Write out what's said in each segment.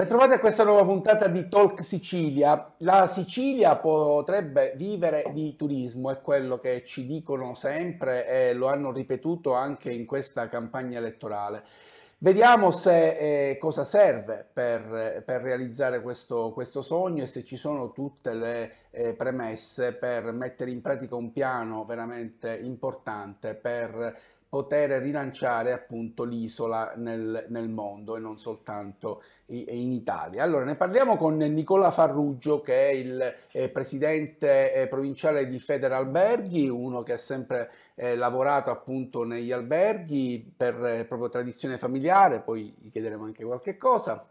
Bentrovati a questa nuova puntata di Talk Sicilia. La Sicilia potrebbe vivere di turismo, è quello che ci dicono sempre e lo hanno ripetuto anche in questa campagna elettorale. Vediamo se, eh, cosa serve per, per realizzare questo, questo, sogno e se ci sono tutte le eh, premesse per mettere in pratica un piano veramente importante per poter rilanciare appunto l'isola nel, nel, mondo e non soltanto in Italia. Allora ne parliamo con Nicola Farruggio che è il eh, presidente eh, provinciale di Federalberghi, uno che ha sempre eh, lavorato appunto negli alberghi per eh, proprio tradizione familiare, poi gli chiederemo anche qualche cosa.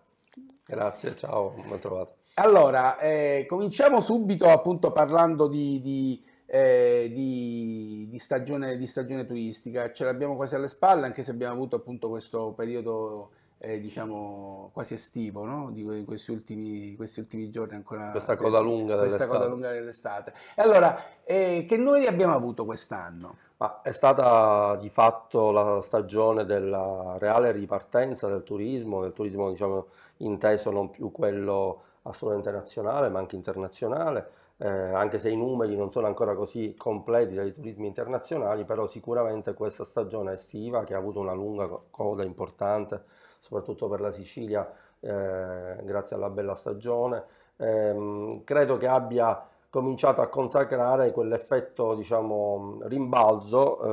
Grazie, ciao, ben trovato. Allora, eh, cominciamo subito appunto parlando di, di eh, di, di, stagione, di, stagione, turistica. Ce l'abbiamo quasi alle spalle, anche se abbiamo avuto appunto questo periodo eh, diciamo quasi estivo, no? di questi, ultimi, questi ultimi giorni ancora. Questa coda lunga dell'estate. Coda lunga dell'estate. E allora, eh, che noi abbiamo avuto quest'anno? Ma è stata di fatto la stagione della reale ripartenza del turismo, del turismo diciamo, inteso non più quello assolutamente nazionale ma anche internazionale, eh, anche se i numeri non sono ancora così completi dai turismi internazionali, però sicuramente questa stagione estiva che ha avuto una lunga coda importante, soprattutto per la Sicilia, eh, grazie alla bella stagione, ehm, credo che abbia cominciato a consacrare quell'effetto diciamo, rimbalzo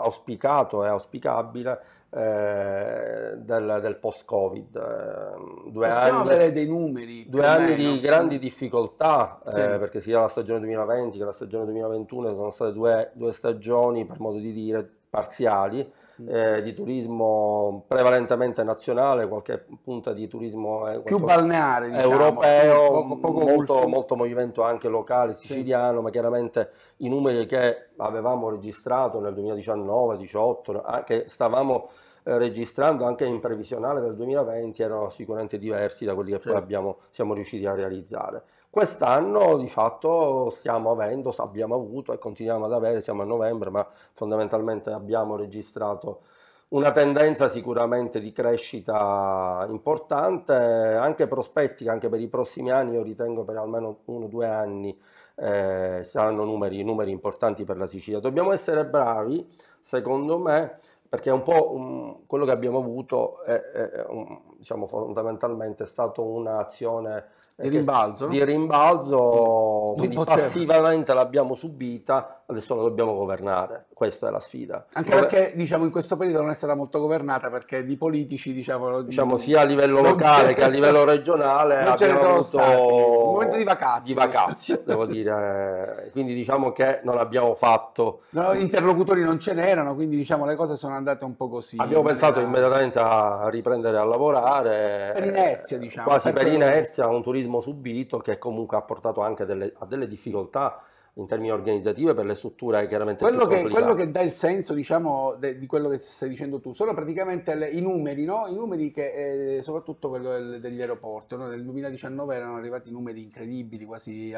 eh, auspicato e auspicabile eh, del, del, post-Covid. Eh, due Possiamo anni, avere dei numeri. Due anni meno. di grandi difficoltà, eh, sì. eh, perché sia la stagione 2020 che la stagione 2021 sono state due, due stagioni, per modo di dire, parziali mm. eh, di turismo prevalentemente nazionale, qualche punta di turismo eh, più balneare, diciamo, europeo, poco, poco molto, molto, movimento anche locale siciliano, sì. ma chiaramente i numeri che avevamo registrato nel 2019-2018, ah, che stavamo eh, registrando anche in previsionale del 2020, erano sicuramente diversi da quelli che sì. poi abbiamo, siamo riusciti a realizzare. Quest'anno di fatto stiamo avendo, abbiamo avuto e continuiamo ad avere, siamo a novembre, ma fondamentalmente abbiamo registrato una tendenza sicuramente di crescita importante, anche prospettica, anche per i prossimi anni, io ritengo per almeno uno o due anni eh, saranno numeri, numeri importanti per la Sicilia. Dobbiamo essere bravi, secondo me, perché è un po' un, quello che abbiamo avuto, è, è un, diciamo fondamentalmente è stata un'azione di rimbalzo, di rimbalzo quindi poteva. passivamente l'abbiamo subita, adesso la dobbiamo governare, questa è la sfida. Anche Dove... perché diciamo, in questo periodo non è stata molto governata perché di politici, diciamo, diciamo di... sia a livello locale che a livello cioè, regionale, non ce ne sono stati. un momento di vacanze. Di vacanze, devo dire, quindi diciamo che non abbiamo fatto... No, interlocutori non ce n'erano, quindi diciamo le cose sono andate un po' così. Abbiamo pensato da... immediatamente a riprendere a lavorare. Per eh, inerzia, diciamo. Quasi per, per inerzia, un turismo subito che comunque ha portato anche delle, a delle difficoltà in termini organizzativi per le strutture chiaramente quello che, quello che dà il senso diciamo de, di quello che stai dicendo tu sono praticamente le, i numeri no? i numeri che eh, soprattutto quello del, degli aeroporti no? nel 2019 erano arrivati numeri incredibili quasi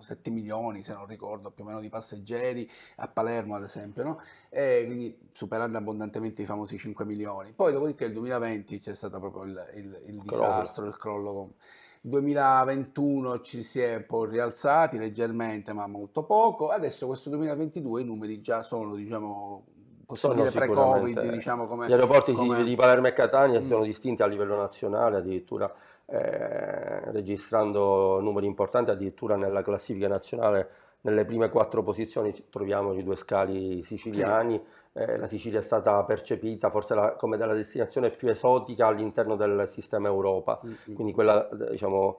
7 milioni se non ricordo più o meno di passeggeri a Palermo ad esempio no? e quindi superando abbondantemente i famosi 5 milioni poi dopodiché nel 2020 c'è stato proprio il, il, il disastro il crollo 2021 ci si è poi rialzati leggermente, ma molto poco. Adesso questo 2022 i numeri già sono, diciamo, possiamo sono dire pre-Covid, eh. diciamo come... Gli aeroporti come... di Palermo e Catania si mm. sono distinti a livello nazionale, addirittura eh, registrando numeri importanti, addirittura nella classifica nazionale nelle prime quattro posizioni troviamo i due scali siciliani, sì. eh, la Sicilia è stata percepita forse la, come della destinazione più esotica all'interno del sistema Europa, mm-hmm. quindi quella eh, diciamo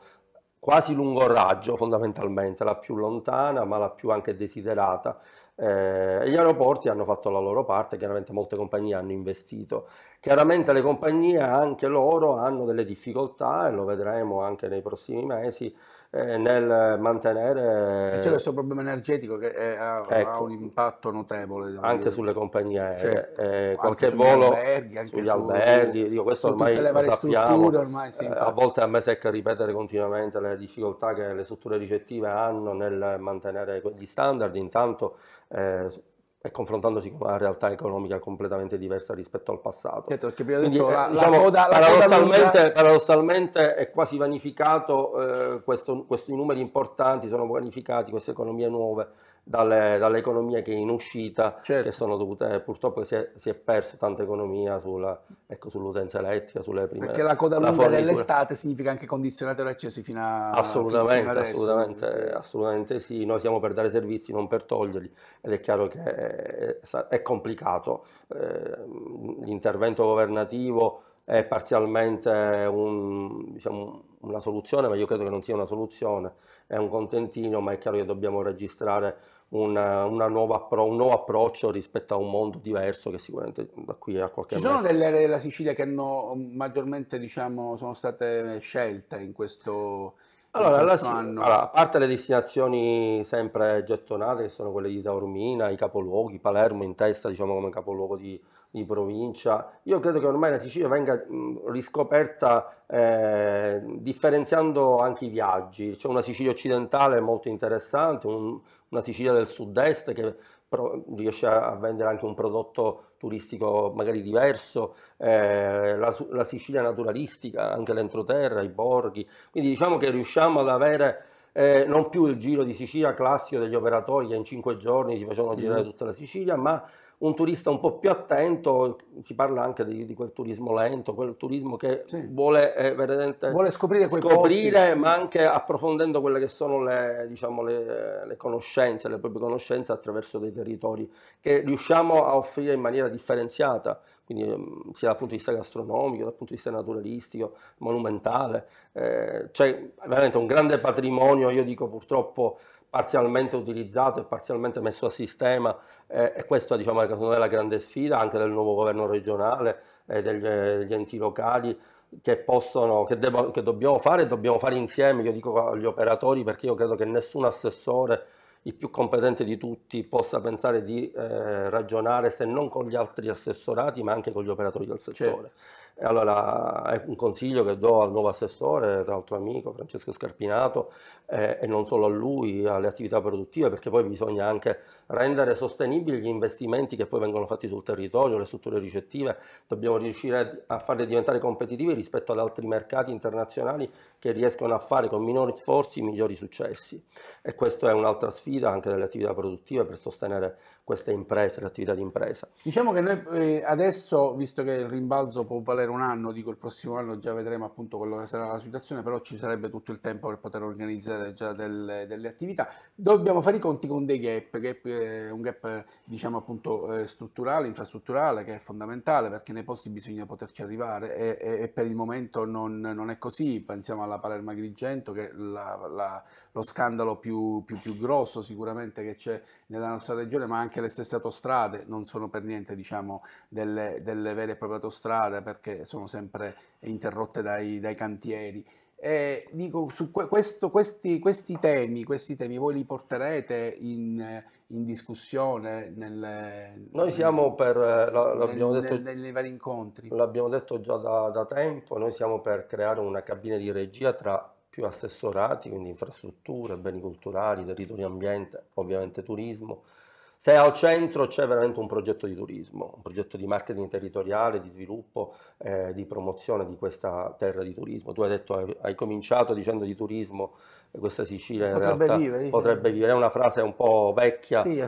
quasi lungo raggio fondamentalmente, la più lontana ma la più anche desiderata. Eh, gli aeroporti hanno fatto la loro parte, chiaramente molte compagnie hanno investito. Chiaramente le compagnie anche loro hanno delle difficoltà e lo vedremo anche nei prossimi mesi eh, nel mantenere... E c'è questo problema energetico che è, ha, ecco, ha, un impatto notevole. Anche dire. sulle compagnie aeree, certo, eh, qualche sugli volo alberghi, anche sugli su, alberghi, dico, questo ormai tutte le varie sappiamo, ormai, sì, eh, a volte a me secca ripetere continuamente le difficoltà che le strutture ricettive hanno nel mantenere gli standard, intanto... Eh, e confrontandosi con una realtà economica completamente diversa rispetto al passato. Certo, perché prima detto, eh, la, diciamo, la coda, paradossalmente, coda... paradossalmente, è quasi vanificato eh, questo, questi numeri importanti, sono vanificati queste economie nuove dalle, dalle economie che in uscita, certo. che sono dovute, purtroppo si è, si è perso tanta economia sulla, ecco, sull'utenza elettrica, sulle prime... Perché la coda lunga fornitura. dell'estate significa anche condizionatori accesi fino a... Assolutamente, fino assolutamente, assolutamente sì, noi siamo per dare servizi, non per toglierli, ed è chiaro che è, è complicato. Ehm, l'intervento governativo è parzialmente un, diciamo, una soluzione, ma io credo che non sia una soluzione, è un contentino, ma è chiaro che dobbiamo registrare una, una nuova, un nuovo approccio rispetto a un mondo diverso che sicuramente da qui a qualche Ci sono delle aree della Sicilia che hanno mm, maggiormente, diciamo, sono state scelte in questo, allora, la, allora, a parte le destinazioni sempre gettonate, che sono quelle di Taormina, i capoluoghi, Palermo in testa, diciamo come capoluogo di, di provincia, io credo che ormai la Sicilia venga mm, riscoperta eh, differenziando anche i viaggi. C'è una Sicilia occidentale molto interessante, un, una Sicilia del sud-est che riesce a vendere anche un prodotto turistico magari diverso, eh, la, la, Sicilia naturalistica, anche l'entroterra, i borghi, quindi diciamo che riusciamo ad avere eh, non più il giro di Sicilia classico degli operatori che in cinque giorni ci facevano mm-hmm. girare tutta la Sicilia, ma un turista un po' più attento, si parla anche di, di quel turismo lento, quel turismo che sì. vuole, eh, vuole, scoprire, scoprire ma anche approfondendo quelle che sono le, diciamo, le, le, conoscenze, le proprie conoscenze attraverso dei territori che riusciamo a offrire in maniera differenziata, quindi ehm, sia dal punto di vista gastronomico, dal punto di vista naturalistico, monumentale. Eh, c'è cioè, veramente un grande patrimonio, io dico purtroppo parzialmente utilizzato e parzialmente messo a sistema eh, e questa diciamo, è la grande sfida anche del nuovo governo regionale e eh, degli, eh, degli enti locali che, possono, che, debba, che dobbiamo fare e dobbiamo fare insieme, io dico agli operatori perché io credo che nessun assessore il più competente di tutti possa pensare di eh, ragionare se non con gli altri assessorati ma anche con gli operatori del settore. Certo. Allora, è un consiglio che do al nuovo assessore, tra l'altro amico Francesco Scarpinato, eh, e non solo a lui, alle attività produttive, perché poi bisogna anche rendere sostenibili gli investimenti che poi vengono fatti sul territorio, le strutture ricettive, dobbiamo riuscire a farle diventare competitive rispetto ad altri mercati internazionali che riescono a fare con minori sforzi migliori successi. E questa è un'altra sfida anche delle attività produttive per sostenere queste imprese, le attività di impresa. Diciamo che noi eh, adesso, visto che il rimbalzo può valere per un anno, dico il prossimo anno già vedremo appunto quello che sarà la situazione, però ci sarebbe tutto il tempo per poter organizzare già delle, delle attività. Dobbiamo fare i conti con dei gap, gap eh, un gap diciamo appunto eh, strutturale, infrastrutturale che è fondamentale perché nei posti bisogna poterci arrivare e, e, e per il momento non, non, è così, pensiamo alla Palermo Agrigento che è la, la, lo scandalo più, più, più grosso sicuramente che c'è nella nostra regione, ma anche le stesse autostrade non sono per niente diciamo delle, delle vere e proprie autostrade perché sono sempre interrotte dai, dai cantieri. E dico, su questo, questi, questi, temi, questi, temi, voi li porterete in, in discussione? Nel, noi siamo per, eh, l'abbiamo detto, nei vari incontri. L'abbiamo detto già da, da, tempo, noi siamo per creare una cabina di regia tra più assessorati, quindi infrastrutture, beni culturali, territorio ambiente, ovviamente turismo, se al centro c'è veramente un progetto di turismo, un progetto di marketing territoriale, di sviluppo, eh, di promozione di questa terra di turismo. Tu hai detto, hai, hai cominciato dicendo di turismo, questa Sicilia potrebbe realtà, vivere, potrebbe vivere, è una frase un po' vecchia, sì, eh,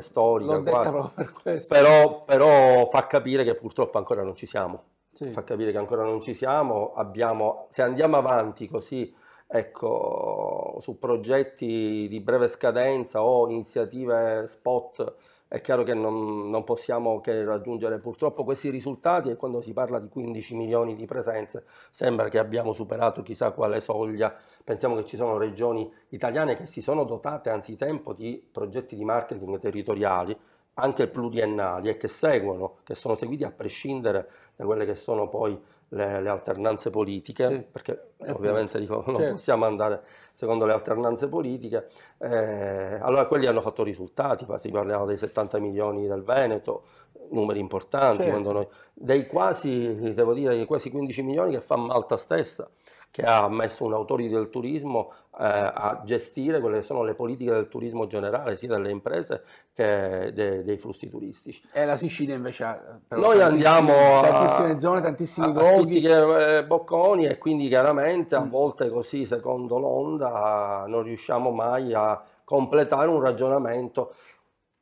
storica, quasi, per però, però fa capire che purtroppo ancora non ci siamo. Sì. Fa capire che ancora non ci siamo, abbiamo, se andiamo avanti così ecco, su progetti di breve scadenza o iniziative spot è chiaro che non, non, possiamo che raggiungere purtroppo questi risultati e quando si parla di 15 milioni di presenze sembra che abbiamo superato chissà quale soglia. Pensiamo che ci sono regioni italiane che si sono dotate anzitempo di progetti di marketing territoriali anche pluriennali e che seguono, che sono seguiti a prescindere da quelle che sono poi le, le alternanze politiche, sì. perché eh, ovviamente dico, non certo. possiamo andare secondo le alternanze politiche, eh, allora quelli hanno fatto risultati, si parlava dei 70 milioni del Veneto, numeri importanti, certo. noi, dei quasi, dire, quasi 15 milioni che fa Malta stessa che ha messo un autore del turismo eh, a gestire quelle che sono le politiche del turismo generale, sia delle imprese che de, dei flussi turistici. E eh, la Sicilia invece ha eh, però, Noi andiamo a tantissime zone, tantissimi a, luoghi. A eh, bocconi e quindi chiaramente a mm. volte così, secondo l'onda, non riusciamo mai a completare un ragionamento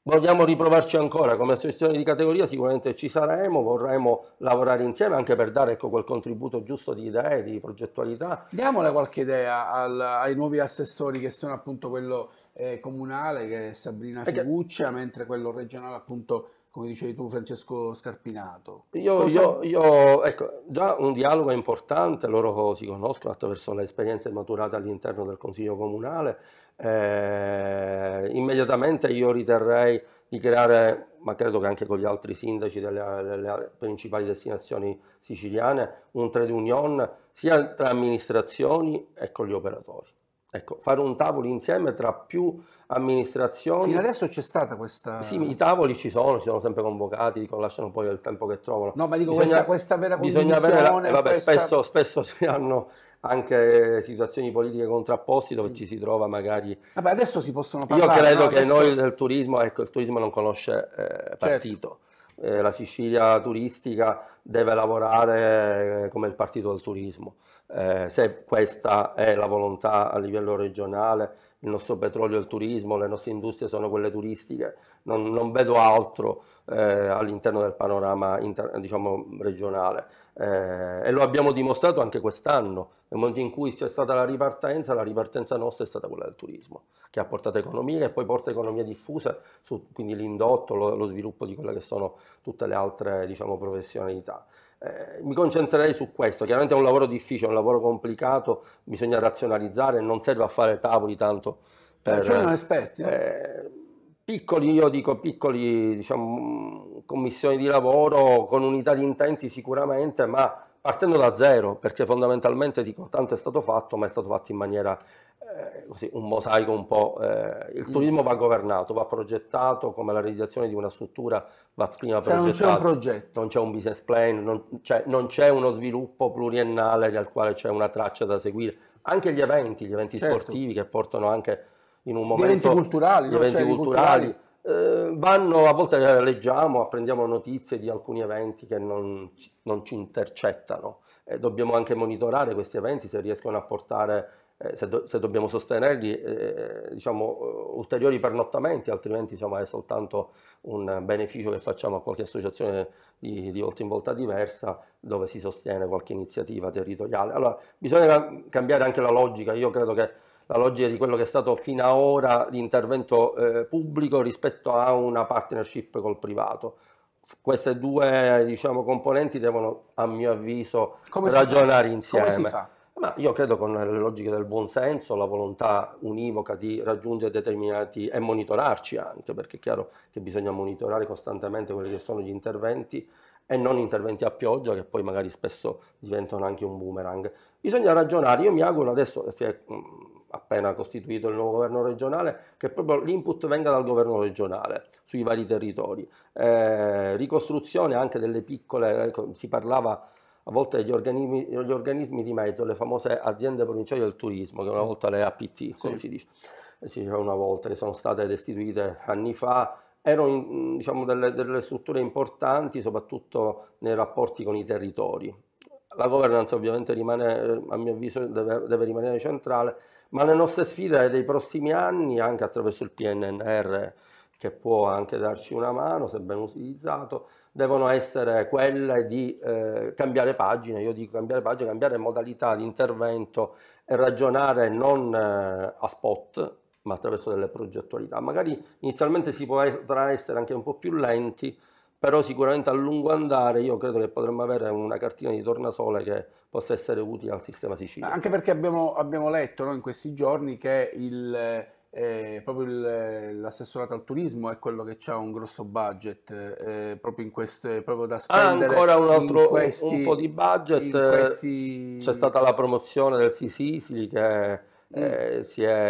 vogliamo riprovarci ancora come associazione di categoria, sicuramente ci saremo, vorremmo lavorare insieme anche per dare ecco, quel contributo giusto di idee, di progettualità. Diamole qualche idea al, ai nuovi assessori che sono appunto quello eh, comunale che è Sabrina Figuccia, Perché... mentre quello regionale appunto come dicevi tu Francesco Scarpinato. Io, Cosa... io, io, ecco, già un dialogo è importante, loro si conoscono attraverso le esperienze maturate all'interno del Consiglio Comunale, eh, immediatamente io riterrei di creare, ma credo che anche con gli altri sindaci delle, delle principali destinazioni siciliane, un trade union sia tra amministrazioni e con gli operatori. Ecco, fare un tavolo insieme tra più amministrazioni. Fino adesso c'è stata questa. Sì, i tavoli ci sono, si sono sempre convocati, dico, lasciano poi il tempo che trovano. No, ma dico bisogna, questa, questa vera bisogna avere, eh, vabbè, questa... spesso, spesso si hanno anche situazioni politiche contrapposte dove mm. ci si trova magari. Vabbè, adesso si possono parlare. Io credo no? che adesso... noi del turismo, ecco, il turismo non conosce eh, certo. partito. Certo eh, la Sicilia turistica deve lavorare eh, come il partito del turismo. Eh, se questa è la volontà a livello regionale, il nostro petrolio è il turismo, le nostre industrie sono quelle turistiche, non, non vedo altro eh, all'interno del panorama inter, diciamo, regionale. Eh, e lo abbiamo dimostrato anche quest'anno, nel momento in cui c'è stata la ripartenza, la ripartenza nostra è stata quella del turismo, che ha portato economia e poi porta economia diffusa, su, quindi l'indotto, lo, lo, sviluppo di quelle che sono tutte le altre diciamo, professionalità. Eh, mi concentrerei su questo, chiaramente è un lavoro difficile, è un lavoro complicato, bisogna razionalizzare, non serve a fare tavoli tanto per... Eh, cioè non esperti. Eh, piccoli, io dico piccoli, diciamo, commissioni di lavoro con unità di intenti sicuramente, ma partendo da zero, perché fondamentalmente dico, tanto è stato fatto, ma è stato fatto in maniera eh, così, un mosaico un po'. Eh, il turismo va governato, va progettato come la realizzazione di una struttura va prima cioè progettata. Non c'è un progetto. Non c'è un business plan, non c'è, cioè, non c'è uno sviluppo pluriennale del quale c'è una traccia da seguire. Anche gli eventi, gli eventi certo. sportivi che portano anche in un momento... Gli eventi cioè, culturali. Gli no? eventi cioè, culturali eh, vanno, a volte eh, leggiamo, apprendiamo notizie di alcuni eventi che non, non ci intercettano. e eh, dobbiamo anche monitorare questi eventi se riescono a portare, eh, se, do, se, dobbiamo sostenerli, eh, eh diciamo, ulteriori pernottamenti, altrimenti diciamo, è soltanto un beneficio che facciamo a qualche associazione di, di, volta in volta diversa dove si sostiene qualche iniziativa territoriale. Allora, bisogna cambiare anche la logica, io credo che la logica di quello che è stato fino ad ora l'intervento eh, pubblico rispetto a una partnership col privato. Queste due diciamo, componenti devono, a mio avviso, Come ragionare insieme. Ma io credo con le logiche del buonsenso, la volontà univoca di raggiungere determinati e monitorarci anche, perché è chiaro che bisogna monitorare costantemente quelli che sono gli interventi e non interventi a pioggia che poi magari spesso diventano anche un boomerang. Bisogna ragionare, io mi auguro adesso, appena costituito il nuovo governo regionale, che proprio l'input venga dal governo regionale sui vari territori. Eh, ricostruzione anche delle piccole, ecco, si parlava a volte degli organismi, gli organismi di mezzo, le famose aziende provinciali del turismo, che una mm. volta le APT, come sì. si dice, eh, si diceva una volta, che sono state destituite anni fa, erano in, diciamo, delle, delle strutture importanti soprattutto nei rapporti con i territori. La governance ovviamente rimane, eh, a mio avviso, deve, deve rimanere centrale ma le nostre sfide dei prossimi anni, anche attraverso il PNNR, che può anche darci una mano se ben utilizzato, devono essere quelle di eh, cambiare pagina, io dico cambiare pagina, cambiare modalità di intervento e ragionare non eh, a spot, ma attraverso delle progettualità. Magari inizialmente si potrà essere anche un po' più lenti, però sicuramente a lungo andare io credo che potremmo avere una cartina di tornasole che possa essere utile al sistema siciliano. Anche perché abbiamo, abbiamo letto no, in questi giorni che il, eh, proprio l'assessorato al turismo è quello che ha un grosso budget eh, proprio, in queste, proprio da ah, spendere. Ah, ancora un altro questi, un po' di budget, questi... c'è stata la promozione del Sisisili che... Mm. Eh,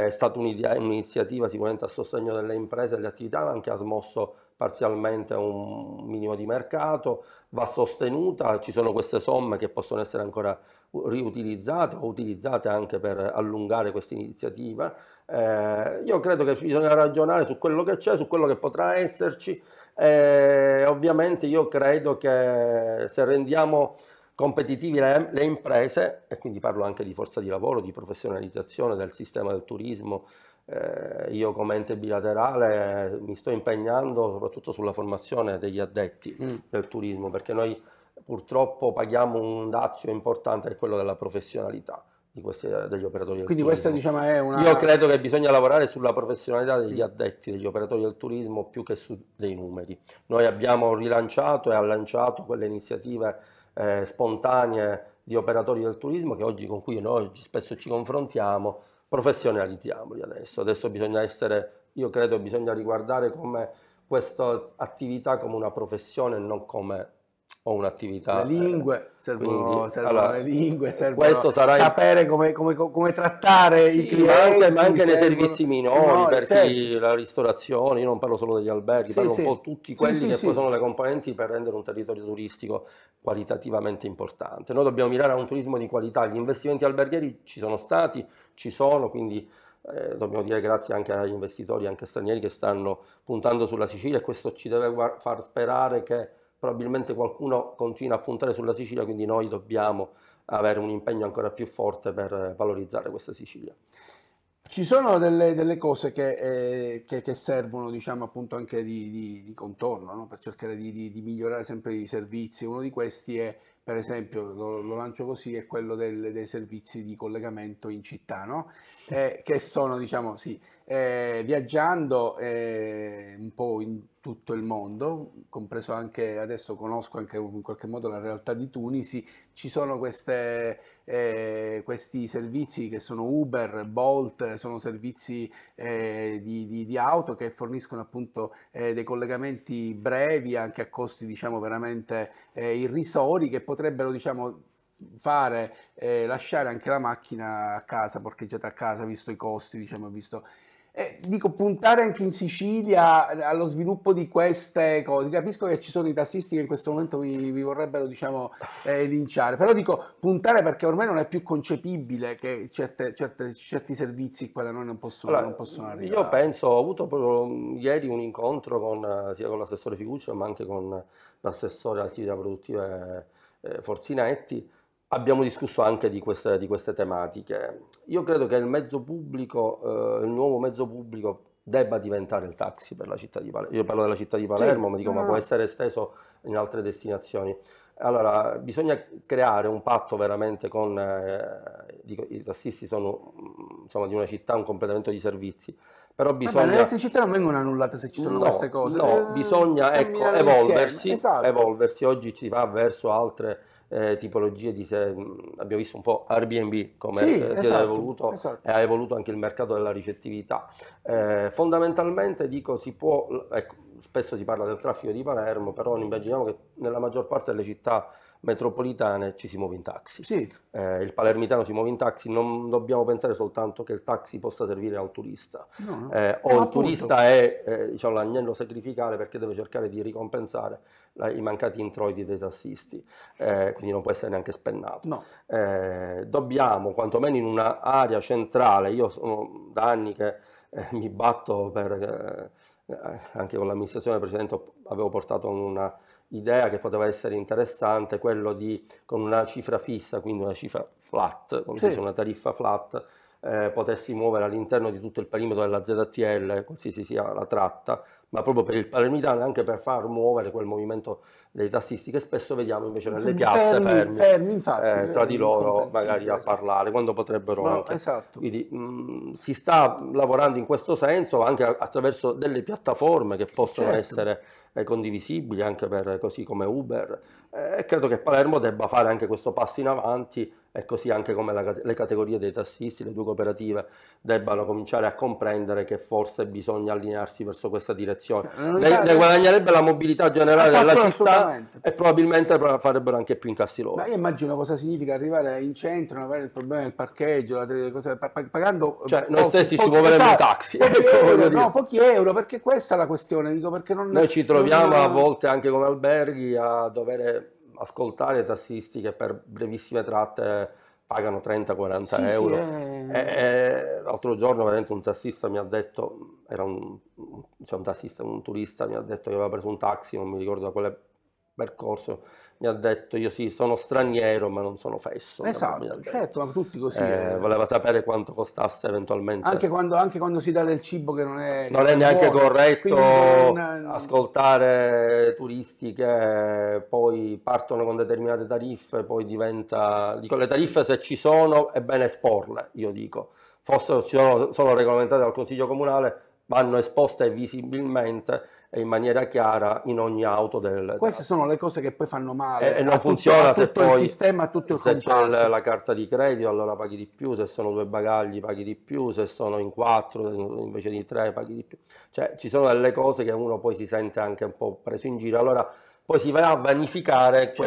è stata un'iniziativa sicuramente a sostegno delle imprese e delle attività, ma anche ha smosso parzialmente un minimo di mercato, va sostenuta, ci sono queste somme che possono essere ancora riutilizzate o utilizzate anche per allungare questa iniziativa. Eh, io credo che bisogna ragionare su quello che c'è, su quello che potrà esserci. Eh, ovviamente io credo che se rendiamo competitivi le, le imprese, e quindi parlo anche di forza di lavoro, di professionalizzazione del sistema del turismo, eh, io come ente bilaterale mi sto impegnando soprattutto sulla formazione degli addetti mm. del turismo, perché noi purtroppo paghiamo un dazio importante che è quello della professionalità. Questi, degli operatori Quindi questa diciamo è una... Io credo che bisogna lavorare sulla professionalità degli mm. addetti, degli operatori del turismo, più che su dei numeri. Noi abbiamo rilanciato e allanciato quelle iniziative eh, spontanee di operatori del turismo che oggi, con cui noi spesso ci confrontiamo, professionalizziamoli adesso, adesso bisogna essere, io credo bisogna riguardare come questa attività come una professione e non come ho un'attività. Le eh, lingue, servono, quindi, servono allora, le lingue, servono sapere in... come, come, come, trattare sì, i clienti. Ma anche, ma nei servizi minori, no, per chi, certo. la ristorazione, io non parlo solo degli alberghi, sì, parlo sì. un po' tutti quelli sì, che sono le componenti per rendere un territorio turistico qualitativamente importante. Noi dobbiamo mirare a un turismo di qualità, gli investimenti alberghieri ci sono stati, ci sono, quindi... Eh, dobbiamo dire grazie anche agli investitori, anche stranieri, che stanno puntando sulla Sicilia e questo ci deve far sperare che probabilmente qualcuno continua a puntare sulla Sicilia, quindi noi dobbiamo avere un impegno ancora più forte per eh, valorizzare questa Sicilia. Ci sono delle, delle cose che, eh, che, che, servono diciamo, appunto anche di, di, di contorno no? per cercare di, di, migliorare sempre i servizi. Uno di questi è, per esempio, lo, lo lancio così, è quello del, dei servizi di collegamento in città, no? eh, che sono, diciamo, sì, eh, viaggiando eh, un po' in tutto il mondo, compreso anche adesso conosco anche in qualche modo la realtà di Tunisi, ci sono queste, eh, questi servizi che sono Uber, Bolt, sono servizi eh, di, di, di, auto che forniscono appunto eh, dei collegamenti brevi anche a costi diciamo veramente eh, irrisori che potrebbero diciamo fare, eh, lasciare anche la macchina a casa, porcheggiata a casa, visto i costi, diciamo, visto eh, dico, puntare anche in Sicilia eh, allo sviluppo di queste cose. Capisco che ci sono i tassisti che in questo momento vi, vi vorrebbero, diciamo, eh, linciare, però dico, puntare perché ormai non è più concepibile che certe, certe, certi servizi qua da noi non possono, allora, non possono arrivare. Io penso, ho avuto proprio ieri un incontro con, eh, sia con l'assessore Figuccio ma anche con l'assessore attività produttive eh, eh Forzinetti, abbiamo discusso anche di queste, di queste, tematiche. Io credo che il mezzo pubblico, eh, il nuovo mezzo pubblico debba diventare il taxi per la città di Palermo. Io parlo della città di Palermo, sì, ma dico no. ma può essere esteso in altre destinazioni. Allora, bisogna creare un patto veramente con eh, dico, i tassisti sono mm, insomma di una città un completamento di servizi. Però bisogna... Vabbè, le altre città non vengono annullate se ci sono no, queste cose. No, eh, bisogna ecco, evolversi, esatto. evolversi. Oggi si va verso altre eh, tipologie di... Se, mm, abbiamo visto un po' Airbnb come sì, eh, esatto, è evoluto esatto. e ha evoluto anche il mercato della ricettività. Eh, fondamentalmente dico si può, ecco, spesso si parla del traffico di Palermo, però immaginiamo che nella maggior parte delle città metropolitane ci si muove in taxi. Sì. Eh, il palermitano si muove in taxi, non dobbiamo pensare soltanto che il taxi possa servire al turista. No. Eh, o il turista è eh, diciamo, l'agnello sacrificale perché deve cercare di ricompensare la, i mancati introiti dei tassisti, eh, quindi non può essere neanche spennato. No. Eh, dobbiamo, quantomeno in un'area centrale, io sono da anni che eh, mi batto per, anche con l'amministrazione precedente avevo portato una idea che poteva essere interessante, quello di con una cifra fissa, quindi una cifra flat, come sì. si una tariffa flat, eh, potessi muovere all'interno di tutto il perimetro della ZTL, qualsiasi sia la tratta, ma proprio per il palermitano, anche per far muovere quel movimento dei tassisti che spesso vediamo invece nelle piazze fermi, fermi infatti, eh, tra di eh, loro magari a parlare quando potrebbero no, anche esatto. quindi mh, mm, si sta lavorando in questo senso anche attraverso delle piattaforme che possono certo. essere eh, condivisibili anche per così come Uber eh, credo che Palermo debba fare anche questo passo in avanti e così anche come la, le categorie dei tassisti, le due cooperative debbano cominciare a comprendere che forse bisogna allinearsi verso questa direzione. Ne, ne guadagnerebbe la mobilità generale esatto, della città e probabilmente farebbero anche più incassi loro. Ma io immagino cosa significa arrivare in centro, non avere il problema del parcheggio, la cosa, pagando... Eh, cioè, pochi, noi stessi pochi, ci muoveremo esatto, taxi. Pochi euro, no, pochi euro, perché questa è la questione, dico perché non... Noi ci troviamo non... a volte anche come alberghi a dover ascoltare i tassisti che per brevissime tratte pagano 30-40 sì, euro. Sì, eh. è... e, e, l'altro giorno veramente un tassista mi ha detto, era un, cioè un tassista, un turista mi ha detto che aveva preso un taxi, non mi ricordo da quale percorso mi ha detto io sì sono straniero ma non sono fesso esatto certo ma tutti così eh. eh, voleva sapere quanto costasse eventualmente anche quando, anche quando, si dà del cibo che non è non è neanche buono, corretto non... Eh, ascoltare turisti che poi partono con determinate tariffe poi diventa dico le tariffe se ci sono è bene esporle io dico fossero sono, sono regolamentate dal consiglio comunale vanno esposte visibilmente in maniera chiara in ogni auto del... Queste sono le cose che poi fanno male. E, non funziona tutto, se tutto poi, il sistema, tutto il Se comparto. c'è la carta di credito allora paghi di più, se sono due bagagli paghi di più, se sono in quattro invece di tre paghi di più. Cioè ci sono delle cose che uno poi si sente anche un po' preso in giro. Allora poi si va a vanificare certo,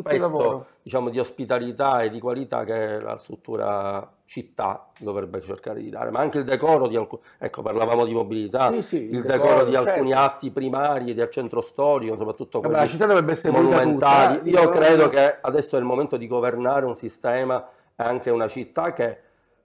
quell'aspetto diciamo, di ospitalità e di qualità che la struttura città dovrebbe cercare di dare, ma anche il decoro di alcuni, ecco parlavamo di mobilità, sì, sì, il, il decoro, decoro, di alcuni certo. assi primari del centro storico, soprattutto quelli Vabbè, la città dovrebbe essere monumentali. Tutta, Io credo che adesso è il momento di governare un sistema e anche una città che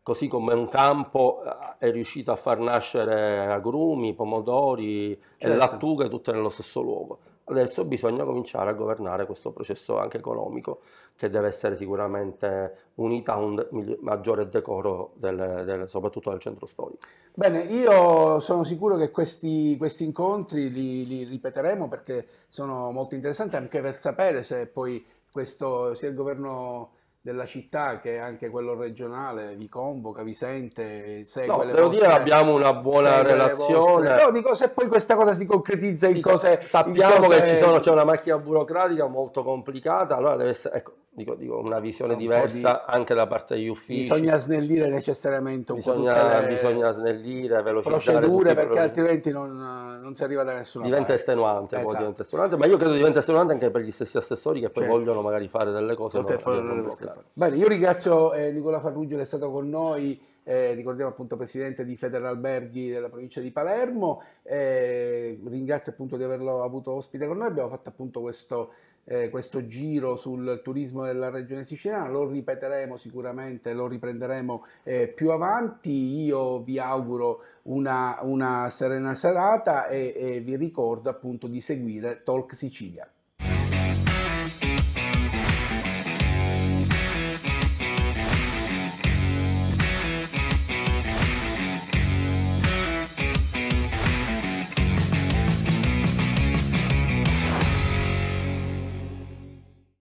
così come un campo eh, è riuscita a far nascere agrumi, pomodori certo. e lattughe tutte nello stesso luogo. Adesso bisogna cominciare a governare questo processo anche economico che deve essere sicuramente unita a un maggiore decoro del, del, soprattutto del centro storico. Bene, io sono sicuro che questi, questi incontri li, li ripeteremo perché sono molto interessanti anche per sapere se poi questo, sia il governo della città che è anche quello regionale vi convoca, vi sente, segue no, le devo vostre, dire abbiamo una buona relazione. Però dico se poi questa cosa si concretizza in dico, cose... Sappiamo in cose... che ci sono, c'è una macchina burocratica molto complicata, allora deve essere... Ecco, dico, dico una visione un diversa di... anche da parte degli uffici. Bisogna snellire necessariamente un bisogna, po' tutte le... Bisogna snellire, velocizzare... Procedure perché altrimenti non, non, si arriva da nessuna diventa parte. Estenuante, esatto. diventa estenuante, ma io credo diventa estenuante anche per gli stessi assessori che poi certo. vogliono magari fare delle cose... cose no, Bene, io ringrazio eh, Nicola Farrugia che è stato con noi, eh, ricordiamo appunto presidente di Federalberghi della provincia di Palermo, eh, ringrazio appunto di averlo avuto ospite con noi, abbiamo fatto appunto questo, eh, questo giro sul turismo della regione siciliana, lo ripeteremo sicuramente, lo riprenderemo eh, più avanti, io vi auguro una, una serena serata e, e vi ricordo appunto di seguire Talk Sicilia.